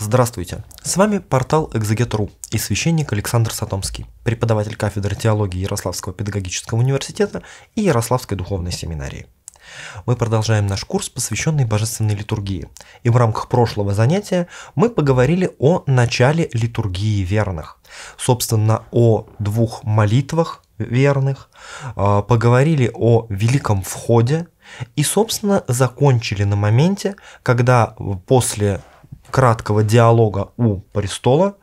Здравствуйте! С вами портал Экзегет.ру и священник Александр Сатомский, преподаватель кафедры теологии Ярославского педагогического университета и Ярославской духовной семинарии. Мы продолжаем наш курс, посвященный божественной литургии, и в рамках прошлого занятия мы поговорили о начале литургии верных, собственно, о двух молитвах верных, а, поговорили о великом входе и, собственно, закончили на моменте, когда после краткого диалога у престола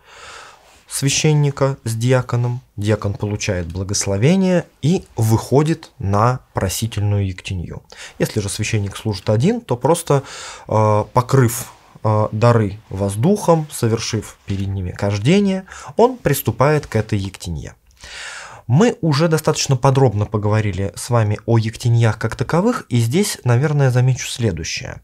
священника с диаконом. Диакон получает благословение и выходит на просительную ектенью. Если же священник служит один, то просто э, покрыв э, дары воздухом, совершив перед ними кождение, он приступает к этой ектенье. Мы уже достаточно подробно поговорили с вами о ектиньях как таковых, и здесь, наверное, замечу следующее.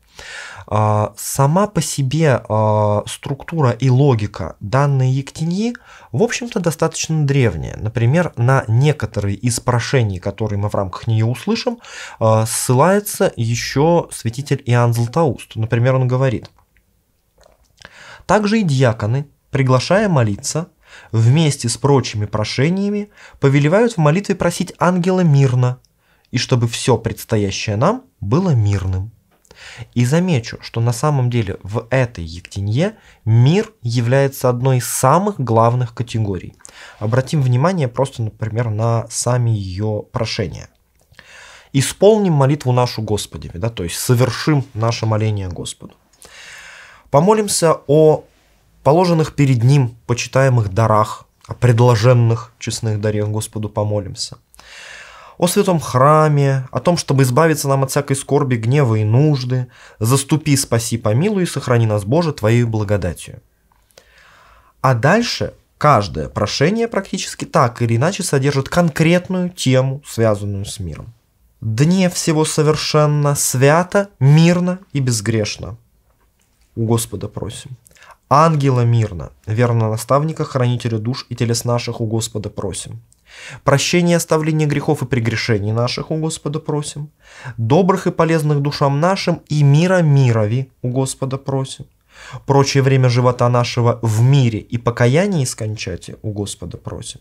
А, сама по себе а, структура и логика данной ектиньи, в общем-то, достаточно древняя. Например, на некоторые из прошений, которые мы в рамках нее услышим, а, ссылается еще святитель Иоанн Златоуст. Например, он говорит, «Также и диаконы, приглашая молиться, вместе с прочими прошениями повелевают в молитве просить ангела мирно, и чтобы все предстоящее нам было мирным. И замечу, что на самом деле в этой Евтинье мир является одной из самых главных категорий. Обратим внимание просто, например, на сами ее прошения. «Исполним молитву нашу Господи», да, то есть совершим наше моление Господу. Помолимся о положенных перед Ним почитаемых дарах, о предложенных честных дарех Господу помолимся. О святом храме, о том, чтобы избавиться нам от всякой скорби, гнева и нужды, заступи, спаси, помилуй и сохрани нас, Боже, Твоей благодатью. А дальше каждое прошение практически так или иначе содержит конкретную тему, связанную с миром. «Дне всего совершенно свято, мирно и безгрешно». У Господа просим. Ангела мирно, верно наставника, хранителя душ и телес наших у Господа просим. Прощение и грехов и прегрешений наших у Господа просим. Добрых и полезных душам нашим и мира мирови у Господа просим. Прочее время живота нашего в мире и покаянии скончате у Господа просим.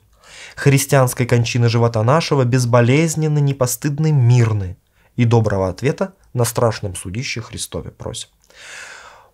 Христианской кончины живота нашего безболезненно, непостыдны, мирны. И доброго ответа на страшном судище Христове просим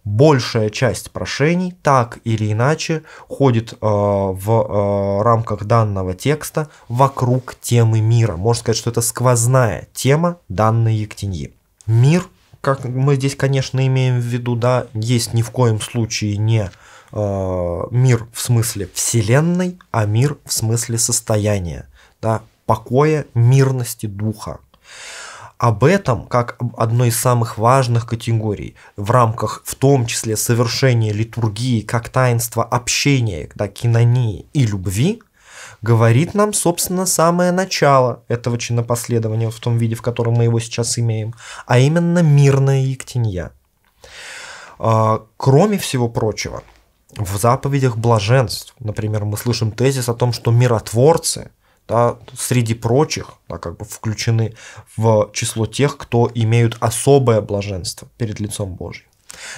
большая часть прошений так или иначе ходит э, в э, рамках данного текста вокруг темы мира. Можно сказать, что это сквозная тема данной Ектеньи. Мир, как мы здесь, конечно, имеем в виду, да, есть ни в коем случае не э, мир в смысле вселенной, а мир в смысле состояния, да, покоя, мирности духа об этом как об одной из самых важных категорий в рамках в том числе совершения литургии как таинства общения, да, кинонии и любви, говорит нам, собственно, самое начало этого чинопоследования в том виде, в котором мы его сейчас имеем, а именно мирное Ектинья. А, кроме всего прочего, в заповедях блаженств, например, мы слышим тезис о том, что миротворцы – да, среди прочих, да, как бы включены в число тех, кто имеют особое блаженство перед лицом Божьим.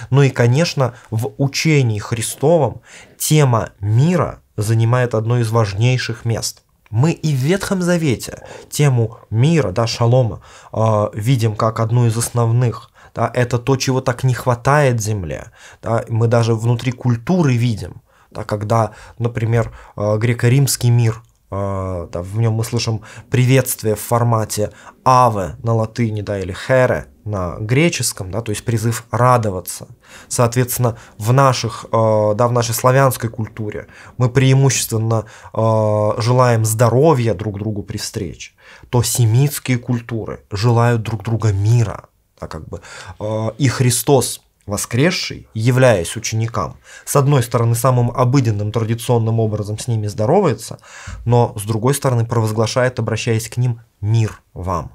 Ну и, конечно, в учении Христовом тема мира занимает одно из важнейших мест. Мы и в Ветхом Завете тему мира, да, шалома, э, видим как одну из основных. Да, это то, чего так не хватает земле. Да, мы даже внутри культуры видим, да, когда, например, э, греко-римский мир – там, в нем мы слышим приветствие в формате «аве» на латыни, да, или «хере» на греческом, да, то есть призыв радоваться. Соответственно, в, наших, а, да, в нашей славянской культуре мы преимущественно а, желаем здоровья друг другу при встрече, то семитские культуры желают друг друга мира, да, как бы, а, и Христос – воскресший, являясь ученикам, с одной стороны самым обыденным традиционным образом с ними здоровается, но с другой стороны провозглашает, обращаясь к ним, «мир вам».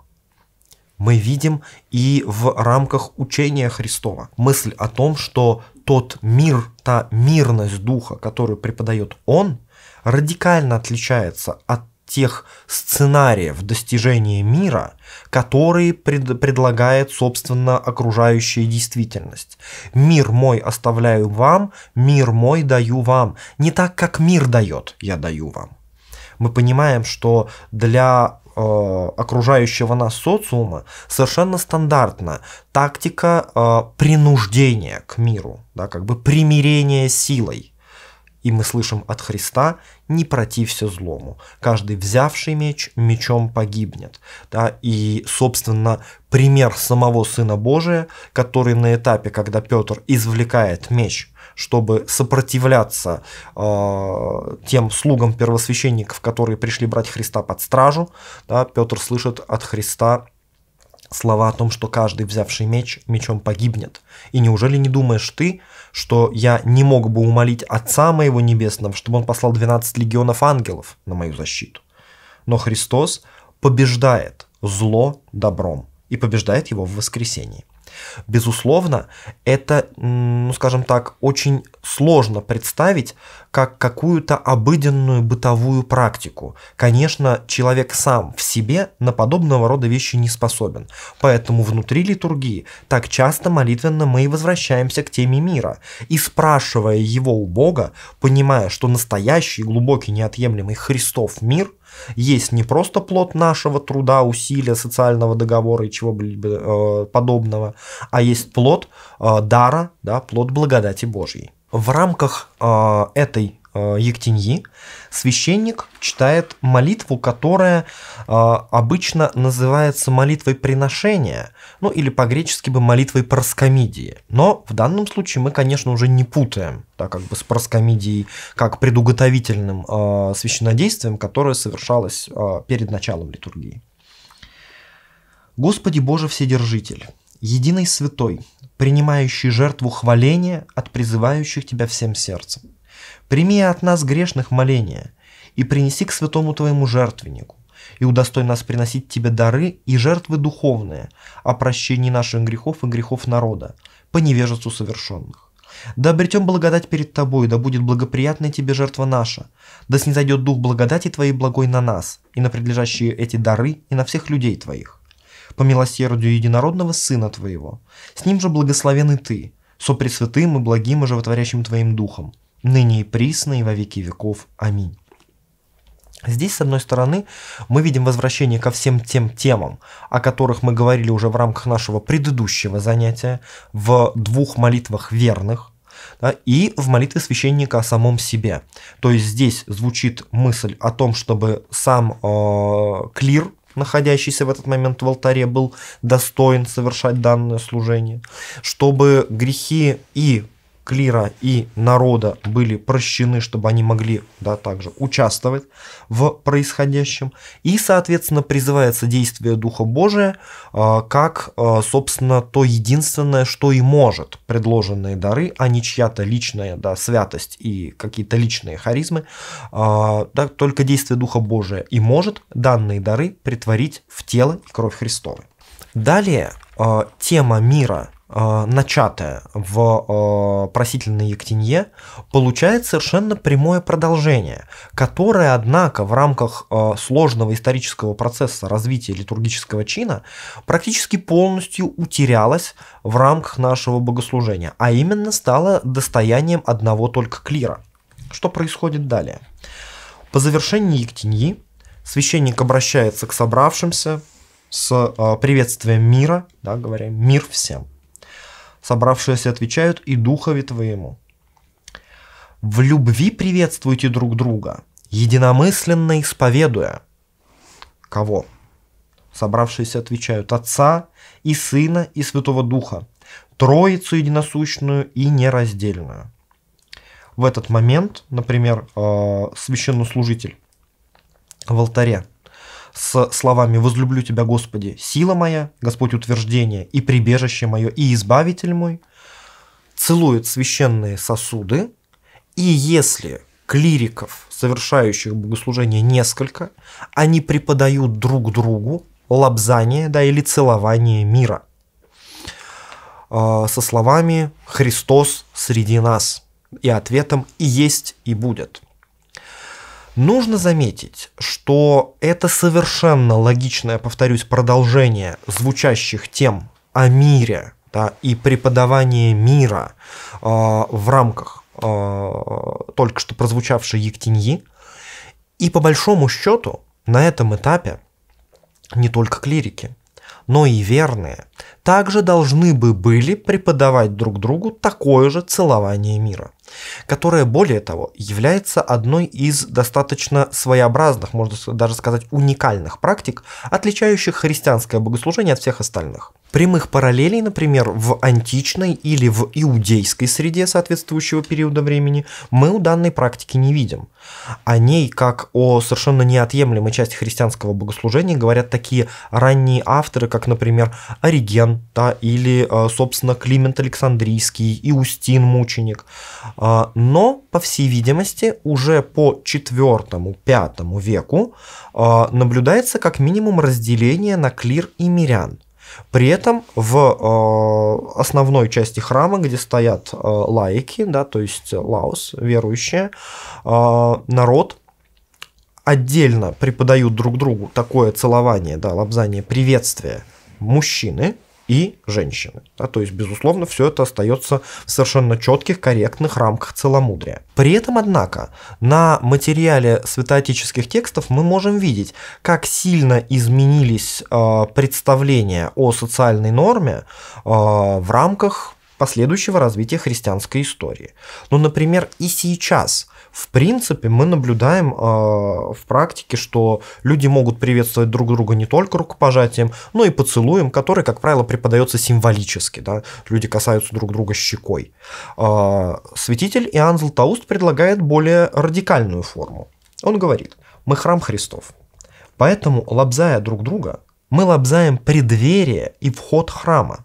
Мы видим и в рамках учения Христова мысль о том, что тот мир, та мирность духа, которую преподает Он, радикально отличается от тех сценариев достижения мира, которые пред, предлагает, собственно, окружающая действительность. Мир мой оставляю вам, мир мой даю вам. Не так, как мир дает, я даю вам. Мы понимаем, что для э, окружающего нас социума совершенно стандартна тактика э, принуждения к миру, да, как бы примирения силой и мы слышим от Христа «не протився злому». Каждый, взявший меч, мечом погибнет. Да? И, собственно, пример самого Сына Божия, который на этапе, когда Петр извлекает меч чтобы сопротивляться э, тем слугам первосвященников, которые пришли брать Христа под стражу, да, Петр слышит от Христа слова о том, что каждый, взявший меч, мечом погибнет. И неужели не думаешь ты, что я не мог бы умолить Отца моего Небесного, чтобы он послал 12 легионов ангелов на мою защиту? Но Христос побеждает зло добром и побеждает его в воскресении. Безусловно, это, ну скажем так, очень сложно представить как какую-то обыденную бытовую практику. Конечно, человек сам в себе на подобного рода вещи не способен. Поэтому внутри литургии так часто молитвенно мы и возвращаемся к теме мира и спрашивая его у Бога, понимая, что настоящий, глубокий, неотъемлемый Христов мир – есть не просто плод нашего труда, усилия, социального договора и чего-либо э, подобного, а есть плод э, дара, да, плод благодати Божьей. В рамках э, этой Э, Ектиньи, священник читает молитву, которая э, обычно называется молитвой приношения, ну или по-гречески бы молитвой проскомидии. Но в данном случае мы, конечно, уже не путаем, так как бы с проскомидией как предуготовительным э, священодействием, которое совершалось э, перед началом литургии. Господи Боже Вседержитель, единый святой, принимающий жертву хваления от призывающих Тебя всем сердцем. Прими от нас грешных моления, и принеси к святому твоему жертвеннику, и удостой нас приносить тебе дары и жертвы духовные о прощении наших грехов и грехов народа, по невежеству совершенных. Да обретем благодать перед тобой, да будет благоприятной тебе жертва наша, да снизойдет дух благодати твоей благой на нас, и на предлежащие эти дары, и на всех людей твоих. По милосердию единородного Сына Твоего, с ним же благословен и Ты, со и благим и животворящим Твоим Духом, ныне и присно и во веки веков. Аминь. Здесь, с одной стороны, мы видим возвращение ко всем тем темам, о которых мы говорили уже в рамках нашего предыдущего занятия в двух молитвах верных, да, и в молитве священника о самом себе. То есть здесь звучит мысль о том, чтобы сам э, клир, находящийся в этот момент в алтаре, был достоин совершать данное служение, чтобы грехи и клира и народа были прощены, чтобы они могли да, также участвовать в происходящем. И, соответственно, призывается действие Духа Божия а, как, а, собственно, то единственное, что и может предложенные дары, а не чья-то личная да, святость и какие-то личные харизмы. А, да, только действие Духа Божия и может данные дары притворить в тело и кровь Христовой. Далее тема мира – Э, начатое в э, просительной Ектинье получает совершенно прямое продолжение, которое, однако, в рамках э, сложного исторического процесса развития литургического чина практически полностью утерялось в рамках нашего богослужения, а именно стало достоянием одного только клира. Что происходит далее? По завершении Ектиньи священник обращается к собравшимся с приветствием мира, да, говоря «мир всем», собравшиеся отвечают и духове твоему. В любви приветствуйте друг друга, единомысленно исповедуя. Кого? Собравшиеся отвечают Отца и Сына и Святого Духа, Троицу единосущную и нераздельную. В этот момент, например, э, священнослужитель в алтаре – с словами «Возлюблю Тебя, Господи, сила моя, Господь утверждение и прибежище мое, и избавитель мой», целует священные сосуды, и если клириков, совершающих богослужение, несколько, они преподают друг другу лобзание да, или целование мира а, со словами «Христос среди нас» и ответом «И есть, и будет». Нужно заметить, что это совершенно логичное, повторюсь, продолжение звучащих тем о мире да, и преподавании мира э, в рамках э, только что прозвучавшей Ектиньи. И по большому счету на этом этапе не только клирики, но и верные также должны бы были преподавать друг другу такое же целование мира которая, более того, является одной из достаточно своеобразных, можно даже сказать, уникальных практик, отличающих христианское богослужение от всех остальных. Прямых параллелей, например, в античной или в иудейской среде соответствующего периода времени мы у данной практики не видим. О ней, как о совершенно неотъемлемой части христианского богослужения, говорят такие ранние авторы, как, например, Ориген да, или, э, собственно, Климент Александрийский, Иустин Мученик. А, но, по всей видимости, уже по IV-V веку а, наблюдается как минимум разделение на клир и мирян. При этом в э, основной части храма, где стоят э, лаики, да, то есть лаос, верующие, э, народ отдельно преподают друг другу такое целование, да, лобзание, приветствие мужчины – и женщины. Да, то есть, безусловно, все это остается в совершенно четких, корректных рамках целомудрия. При этом, однако, на материале святоотеческих текстов мы можем видеть, как сильно изменились э, представления о социальной норме э, в рамках последующего развития христианской истории. Ну, например, и сейчас – в принципе, мы наблюдаем э, в практике, что люди могут приветствовать друг друга не только рукопожатием, но и поцелуем, который, как правило, преподается символически. Да? Люди касаются друг друга щекой. Э, святитель Иоанн Златоуст предлагает более радикальную форму. Он говорит, мы храм Христов, поэтому, лобзая друг друга, мы лобзаем преддверие и вход храма.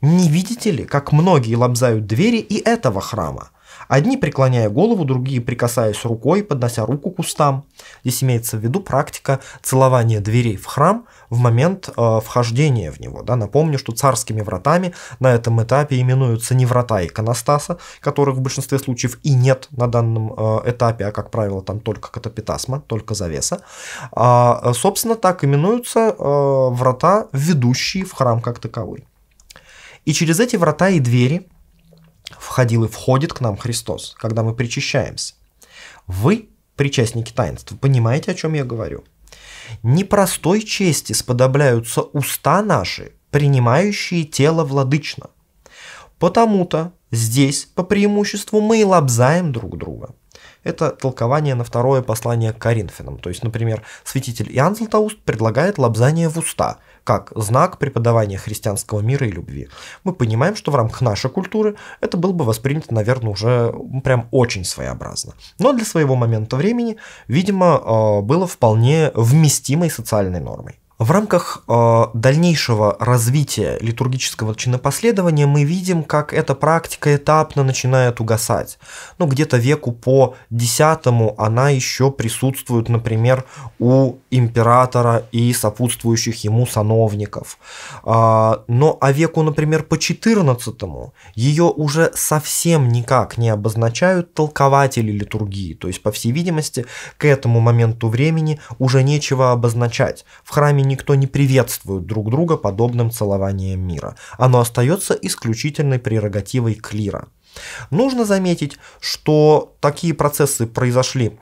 Не видите ли, как многие лобзают двери и этого храма? Одни преклоняя голову, другие прикасаясь рукой, поднося руку к устам. Здесь имеется в виду практика целования дверей в храм в момент э, вхождения в него. Да? Напомню, что царскими вратами на этом этапе именуются не врата иконостаса, которых в большинстве случаев и нет на данном э, этапе, а как правило там только катапитасма, только завеса. А, собственно, так именуются э, врата, ведущие в храм как таковой. И через эти врата и двери – входил и входит к нам Христос, когда мы причащаемся. Вы, причастники таинства, понимаете, о чем я говорю? Непростой чести сподобляются уста наши, принимающие тело владычно. Потому-то здесь по преимуществу мы и лобзаем друг друга. Это толкование на второе послание к Коринфянам. То есть, например, святитель Иоанн Златоуст предлагает лобзание в уста, как знак преподавания христианского мира и любви. Мы понимаем, что в рамках нашей культуры это было бы воспринято, наверное, уже прям очень своеобразно. Но для своего момента времени, видимо, э, было вполне вместимой социальной нормой. В рамках э, дальнейшего развития литургического чинопоследования мы видим, как эта практика этапно начинает угасать. Ну, где-то веку по десятому она еще присутствует, например, у императора и сопутствующих ему сановников. Э, но а веку, например, по четырнадцатому ее уже совсем никак не обозначают толкователи литургии. То есть, по всей видимости, к этому моменту времени уже нечего обозначать. В храме никто не приветствует друг друга подобным целованием мира. Оно остается исключительной прерогативой клира. Нужно заметить, что такие процессы произошли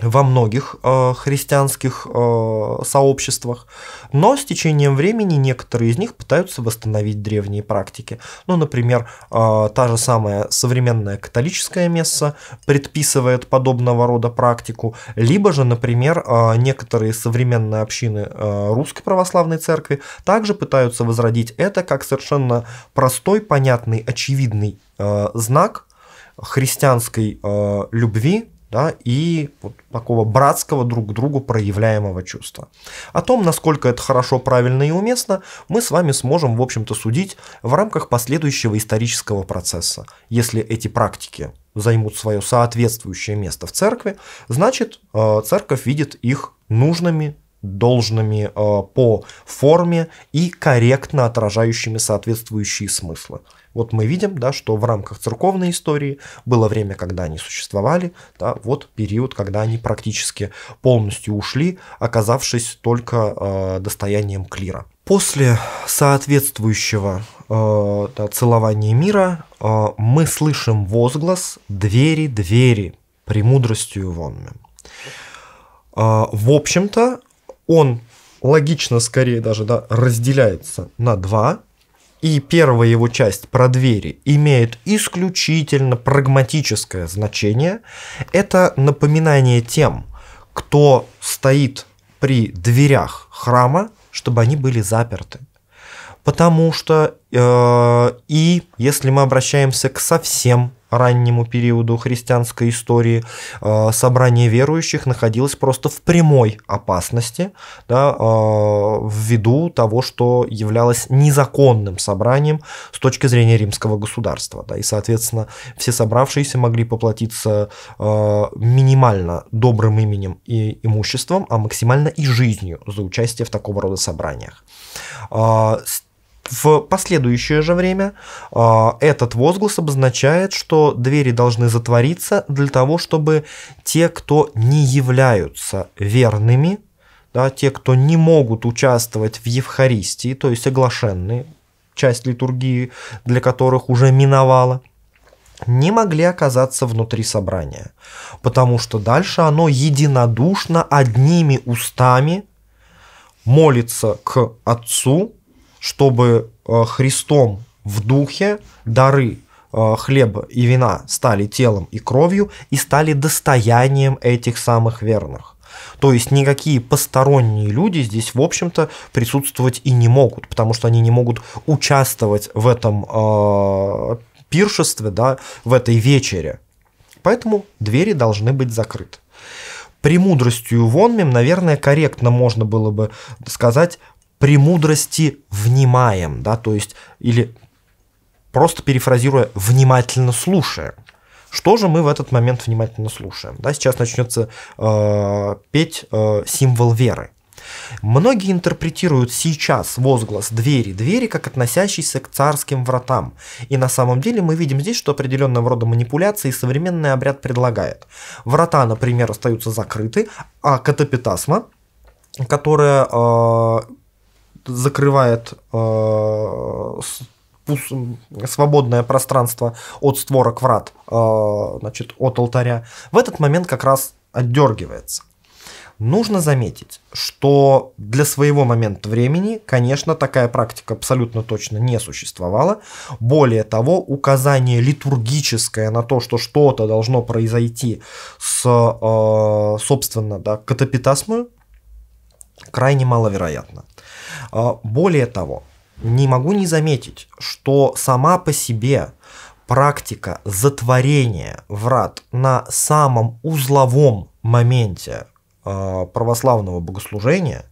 во многих э, христианских э, сообществах, но с течением времени некоторые из них пытаются восстановить древние практики. Ну, например, э, та же самая современная католическая месса предписывает подобного рода практику, либо же, например, э, некоторые современные общины э, Русской Православной Церкви также пытаются возродить это как совершенно простой, понятный, очевидный э, знак христианской э, любви да, и вот такого братского друг к другу проявляемого чувства. О том, насколько это хорошо, правильно и уместно, мы с вами сможем, в общем-то, судить в рамках последующего исторического процесса. Если эти практики займут свое соответствующее место в церкви, значит, э, церковь видит их нужными должными э, по форме и корректно отражающими соответствующие смыслы. Вот мы видим, да, что в рамках церковной истории было время, когда они существовали, да, вот период, когда они практически полностью ушли, оказавшись только э, достоянием клира. После соответствующего э, да, целования мира э, мы слышим возглас «двери, двери, премудростью вонмем». Э, в общем-то, он логично скорее даже да, разделяется на два. И первая его часть про двери имеет исключительно прагматическое значение. Это напоминание тем, кто стоит при дверях храма, чтобы они были заперты потому что э, и если мы обращаемся к совсем раннему периоду христианской истории э, собрание верующих находилось просто в прямой опасности да, э, ввиду того, что являлось незаконным собранием с точки зрения римского государства. Да, и, соответственно, все собравшиеся могли поплатиться э, минимально добрым именем и имуществом, а максимально и жизнью за участие в такого рода собраниях. Э, в последующее же время э, этот возглас обозначает, что двери должны затвориться для того, чтобы те, кто не являются верными, да, те, кто не могут участвовать в Евхаристии, то есть оглашенные, часть литургии, для которых уже миновала, не могли оказаться внутри собрания, потому что дальше оно единодушно одними устами молится к Отцу, чтобы э, Христом в духе дары э, хлеба и вина стали телом и кровью и стали достоянием этих самых верных. То есть никакие посторонние люди здесь, в общем-то, присутствовать и не могут, потому что они не могут участвовать в этом э, пиршестве, да, в этой вечере. Поэтому двери должны быть закрыты премудростью Вонмем, наверное, корректно можно было бы сказать, премудрости внимаем, да, то есть, или просто перефразируя, внимательно слушаем. Что же мы в этот момент внимательно слушаем? Да, сейчас начнется э, петь э, символ веры. Многие интерпретируют сейчас возглас «двери, двери» как относящийся к царским вратам. И на самом деле мы видим здесь, что определенного рода манипуляции современный обряд предлагает. Врата, например, остаются закрыты, а катапитасма, которая э, закрывает э, свободное пространство от створок врат, э, значит, от алтаря, в этот момент как раз отдергивается. Нужно заметить, что для своего момента времени, конечно, такая практика абсолютно точно не существовала. Более того, указание литургическое на то, что что-то должно произойти с, э, собственно, да, катапитасмою, крайне маловероятно. А, более того, не могу не заметить, что сама по себе практика затворения врат на самом узловом моменте а, православного богослужения,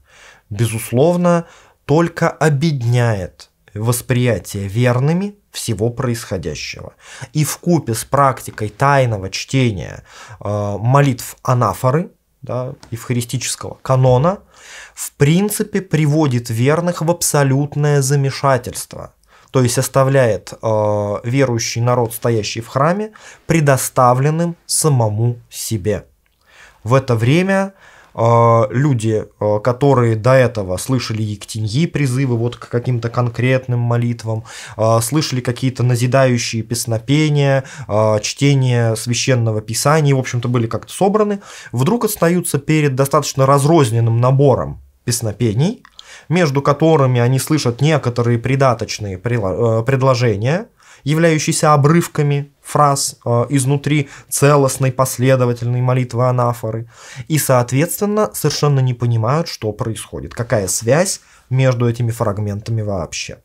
безусловно, только обедняет восприятие верными всего происходящего. И в купе с практикой тайного чтения э, молитв анафоры, да, евхаристического канона, в принципе приводит верных в абсолютное замешательство, то есть оставляет э, верующий народ, стоящий в храме, предоставленным самому себе. В это время а, люди, а, которые до этого слышали Ектиньи призывы вот к каким-то конкретным молитвам, а, слышали какие-то назидающие песнопения, чтение священного писания, в общем-то были как-то собраны, вдруг остаются перед достаточно разрозненным набором песнопений, между которыми они слышат некоторые придаточные э, предложения, являющиеся обрывками фраз э, изнутри целостной последовательной молитвы анафоры. И, соответственно, совершенно не понимают, что происходит, какая связь между этими фрагментами вообще.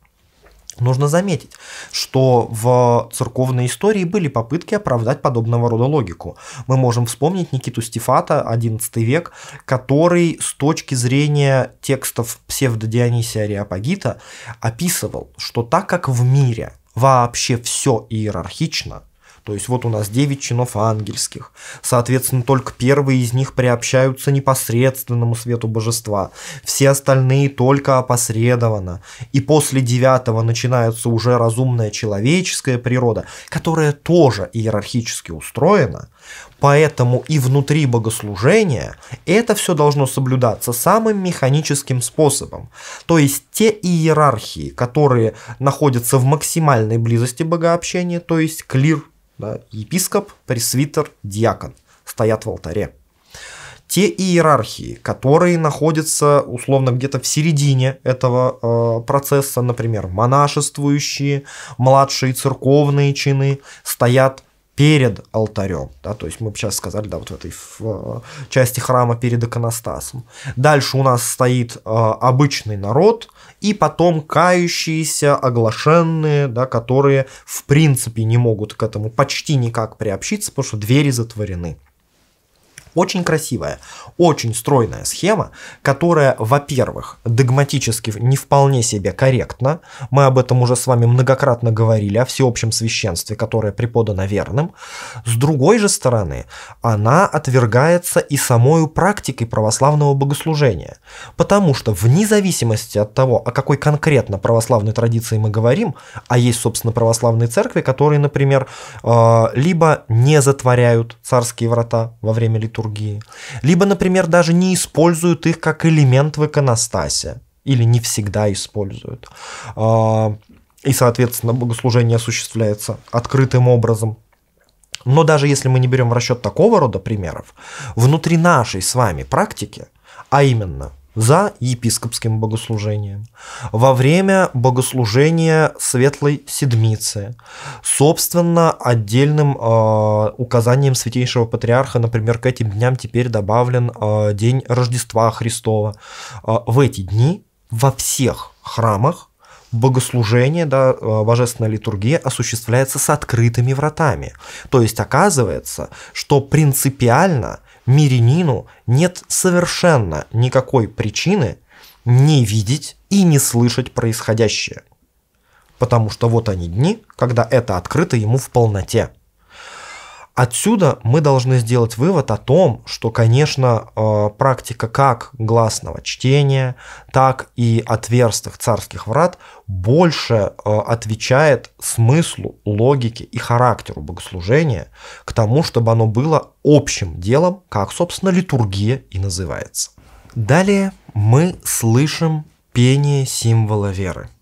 Нужно заметить, что в церковной истории были попытки оправдать подобного рода логику. Мы можем вспомнить Никиту Стефата, XI век, который с точки зрения текстов псевдодионисия Ариапагита описывал, что так как в мире вообще все иерархично, то есть вот у нас 9 чинов ангельских. Соответственно, только первые из них приобщаются непосредственному свету божества. Все остальные только опосредованно. И после девятого начинается уже разумная человеческая природа, которая тоже иерархически устроена. Поэтому и внутри богослужения это все должно соблюдаться самым механическим способом. То есть те иерархии, которые находятся в максимальной близости богообщения, то есть клир да, епископ, пресвитер, диакон стоят в алтаре. Те иерархии, которые находятся условно где-то в середине этого э, процесса, например, монашествующие, младшие церковные чины, стоят перед алтарем, да, то есть мы сейчас сказали, да, вот в этой в, э, части храма перед иконостасом. Дальше у нас стоит э, обычный народ, и потом кающиеся, оглашенные, да, которые в принципе не могут к этому почти никак приобщиться, потому что двери затворены. Очень красивая, очень стройная схема, которая, во-первых, догматически не вполне себе корректна. Мы об этом уже с вами многократно говорили, о всеобщем священстве, которое преподано верным. С другой же стороны, она отвергается и самой практикой православного богослужения. Потому что вне зависимости от того, о какой конкретно православной традиции мы говорим, а есть, собственно, православные церкви, которые, например, э, либо не затворяют царские врата во время литургии, литургии, либо, например, даже не используют их как элемент в иконостасе, или не всегда используют. А, и, соответственно, богослужение осуществляется открытым образом. Но даже если мы не берем в расчет такого рода примеров, внутри нашей с вами практики, а именно за епископским богослужением, во время богослужения Светлой Седмицы, собственно, отдельным э, указанием Святейшего Патриарха, например, к этим дням теперь добавлен э, День Рождества Христова. Э, в эти дни во всех храмах богослужение, да, божественная литургия осуществляется с открытыми вратами. То есть оказывается, что принципиально – мирянину нет совершенно никакой причины не видеть и не слышать происходящее. Потому что вот они дни, когда это открыто ему в полноте. Отсюда мы должны сделать вывод о том, что, конечно, э, практика как гласного чтения, так и отверстых царских врат больше э, отвечает смыслу, логике и характеру богослужения к тому, чтобы оно было общим делом, как, собственно, литургия и называется. Далее мы слышим пение символа веры –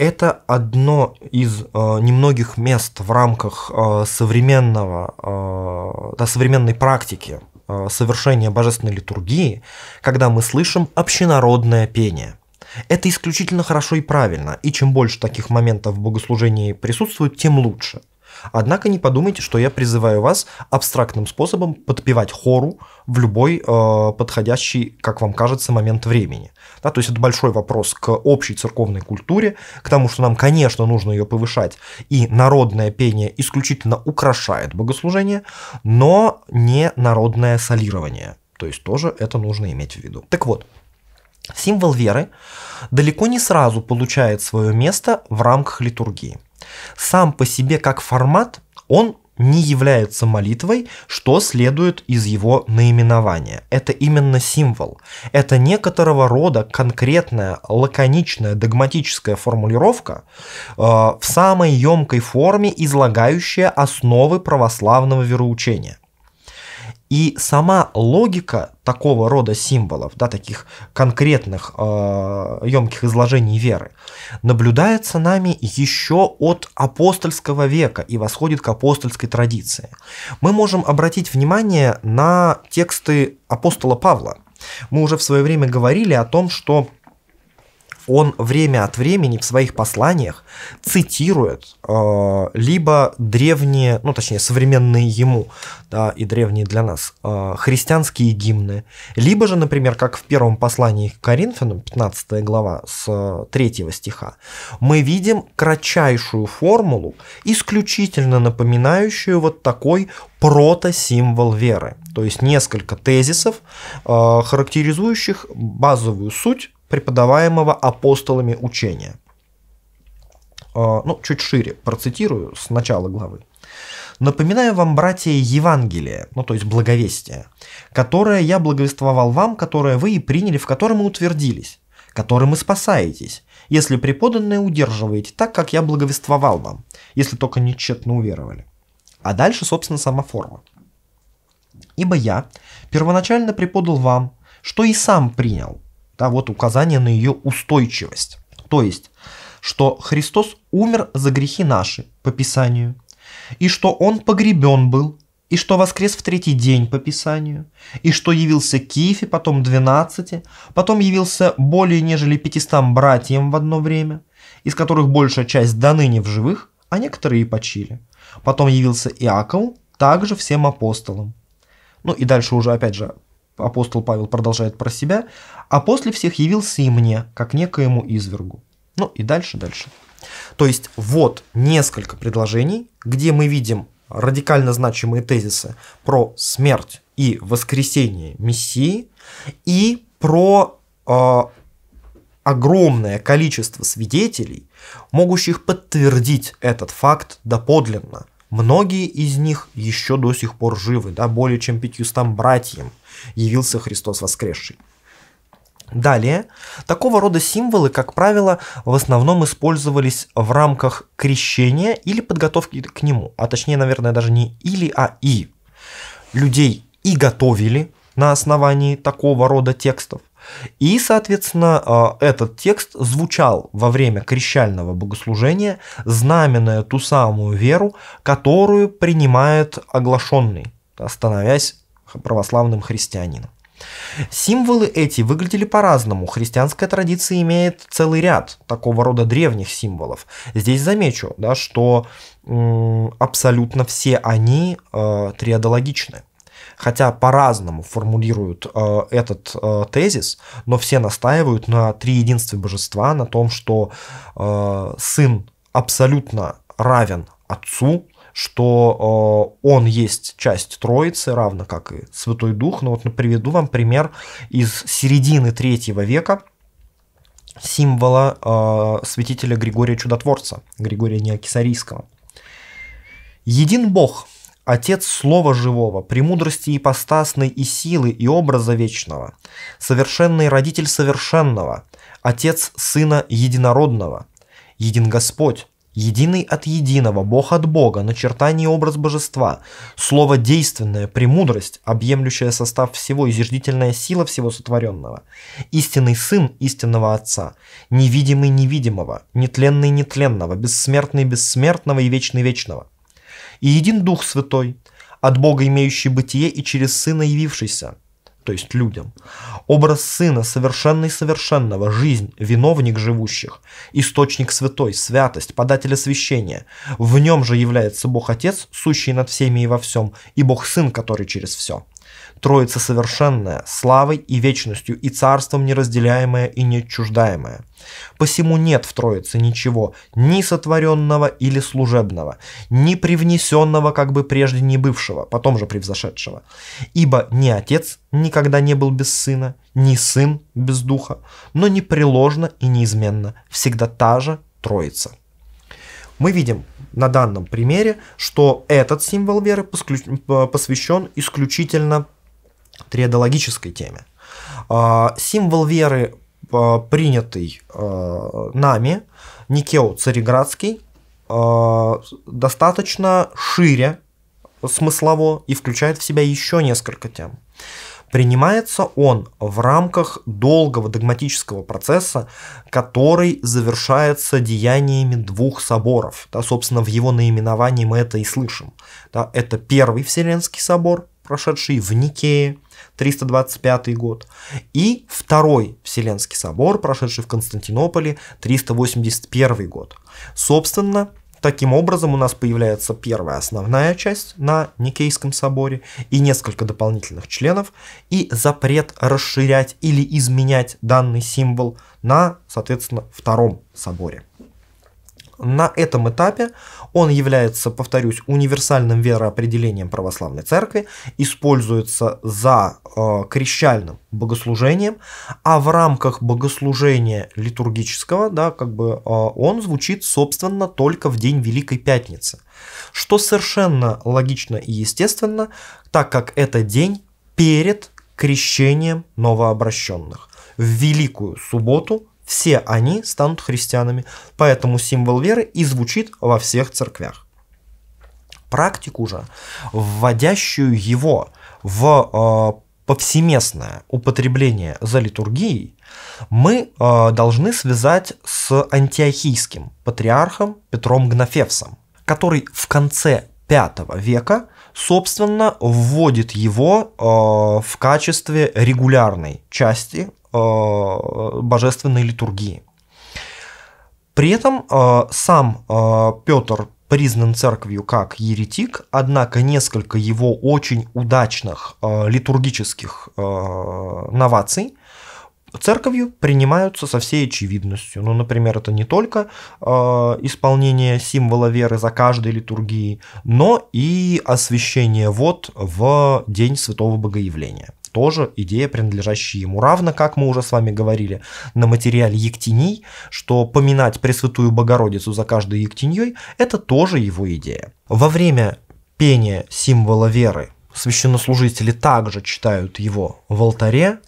это одно из э, немногих мест в рамках э, современного, э, да, современной практики э, совершения божественной литургии, когда мы слышим общенародное пение. Это исключительно хорошо и правильно, и чем больше таких моментов в богослужении присутствует, тем лучше. Однако не подумайте, что я призываю вас абстрактным способом подпевать хору в любой э, подходящий, как вам кажется, момент времени. Да, то есть это большой вопрос к общей церковной культуре, к тому, что нам, конечно, нужно ее повышать, и народное пение исключительно украшает богослужение, но не народное солирование. То есть тоже это нужно иметь в виду. Так вот, символ веры далеко не сразу получает свое место в рамках литургии – сам по себе как формат он не является молитвой, что следует из его наименования. Это именно символ. Это некоторого рода конкретная, лаконичная, догматическая формулировка э, в самой емкой форме, излагающая основы православного вероучения. И сама логика такого рода символов, да, таких конкретных э, емких изложений веры, наблюдается нами еще от апостольского века и восходит к апостольской традиции. Мы можем обратить внимание на тексты апостола Павла. Мы уже в свое время говорили о том, что он время от времени в своих посланиях цитирует э, либо древние, ну точнее современные ему, да, и древние для нас, э, христианские гимны, либо же, например, как в первом послании к Коринфянам, 15 глава с э, 3 стиха, мы видим кратчайшую формулу, исключительно напоминающую вот такой протосимвол веры. То есть несколько тезисов, э, характеризующих базовую суть преподаваемого апостолами учения. Э, ну, чуть шире процитирую с начала главы. Напоминаю вам, братья, Евангелие, ну то есть благовестие, которое я благовествовал вам, которое вы и приняли, в котором мы утвердились, которым и спасаетесь, если преподанное удерживаете так, как я благовествовал вам, если только не тщетно уверовали. А дальше, собственно, сама форма. Ибо я первоначально преподал вам, что и сам принял, да, вот указание на ее устойчивость. То есть, что Христос умер за грехи наши по Писанию, и что Он погребен был, и что воскрес в третий день по Писанию, и что явился Кифе, потом двенадцати, потом явился более нежели пятистам братьям в одно время, из которых большая часть до ныне в живых, а некоторые и почили. Потом явился Иаков, также всем апостолам. Ну и дальше уже опять же апостол Павел продолжает про себя, а после всех явился и мне, как некоему извергу. Ну и дальше, дальше. То есть вот несколько предложений, где мы видим радикально значимые тезисы про смерть и воскресение Мессии и про э, огромное количество свидетелей, могущих подтвердить этот факт доподлинно, Многие из них еще до сих пор живы, да, более чем 500 братьям явился Христос воскресший. Далее, такого рода символы, как правило, в основном использовались в рамках крещения или подготовки к нему, а точнее, наверное, даже не или, а и. Людей и готовили на основании такого рода текстов, и, соответственно, а, этот текст звучал во время крещального богослужения, знаменая ту самую веру, которую принимает оглашенный, становясь православным христианином. Символы эти выглядели по-разному. Христианская традиция имеет целый ряд такого рода древних символов. Здесь замечу, да, что абсолютно все они э, триадологичны хотя по-разному формулируют э, этот э, тезис, но все настаивают на три единства божества, на том, что э, сын абсолютно равен отцу, что э, он есть часть Троицы, равно как и Святой Дух. Но вот приведу вам пример из середины третьего века символа э, святителя Григория Чудотворца, Григория Неокисарийского. «Един Бог – Отец Слова Живого, премудрости ипостасной и силы и образа вечного, совершенный Родитель Совершенного, Отец Сына Единородного, Един Господь, Единый от единого, Бог от Бога, начертание и образ божества, слово действенное, премудрость, объемлющая состав всего и зиждительная сила всего сотворенного, истинный Сын истинного Отца, невидимый невидимого, нетленный нетленного, бессмертный бессмертного и вечный вечного и един Дух Святой, от Бога имеющий бытие и через Сына явившийся, то есть людям. Образ Сына, совершенный совершенного, жизнь, виновник живущих, источник святой, святость, податель освящения. В нем же является Бог Отец, сущий над всеми и во всем, и Бог Сын, который через все. Троица совершенная, славой и вечностью, и царством неразделяемое и неотчуждаемое. Посему нет в Троице ничего, ни сотворенного или служебного, ни привнесенного, как бы прежде не бывшего, потом же превзошедшего. Ибо ни Отец никогда не был без Сына, ни Сын без Духа, но непреложно и неизменно всегда та же Троица. Мы видим на данном примере, что этот символ веры э, посвящен исключительно триадологической теме. А, символ веры, э, принятый э, нами, Никео Цареградский, достаточно шире смыслово и включает в себя еще несколько тем. Принимается он в рамках долгого догматического процесса, который завершается деяниями двух соборов. Да, собственно, в его наименовании мы это и слышим. Да, это первый Вселенский собор, прошедший в Никее, 325 год, и Второй Вселенский собор, прошедший в Константинополе, 381 год. Собственно, Таким образом, у нас появляется первая основная часть на Никейском соборе и несколько дополнительных членов, и запрет расширять или изменять данный символ на, соответственно, втором соборе. На этом этапе он является, повторюсь, универсальным вероопределением православной церкви, используется за э, крещальным богослужением, а в рамках богослужения литургического, да, как бы э, он звучит, собственно, только в день Великой Пятницы, что совершенно логично и естественно, так как это день перед крещением новообращенных в Великую Субботу все они станут христианами. Поэтому символ веры и звучит во всех церквях. Практику же, вводящую его в э, повсеместное употребление за литургией, мы э, должны связать с антиохийским патриархом Петром Гнофевсом, который в конце V века, собственно, вводит его э, в качестве регулярной части Э, божественной литургии. При этом э, сам э, Петр признан церковью как еретик, однако несколько его очень удачных литургических новаций церковью принимаются со всей очевидностью. Ну, например, это не только исполнение символа веры за каждой литургией, но и освящение вод в день Святого Богоявления тоже идея, принадлежащая ему. Равно как мы уже с вами говорили на материале Ектений, что поминать Пресвятую Богородицу за каждой Ектеньей – это тоже его идея. Во время пения символа веры священнослужители также читают его в алтаре,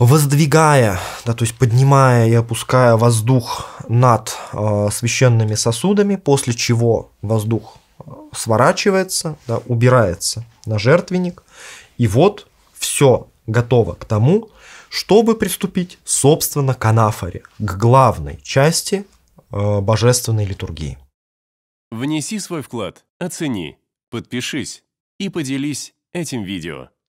воздвигая, да, то есть поднимая и опуская воздух над э, священными сосудами, после чего воздух э, сворачивается, да, убирается на жертвенник, и вот все готово к тому, чтобы приступить, собственно, к анафоре, к главной части э, божественной литургии. Внеси свой вклад, оцени, подпишись и поделись этим видео.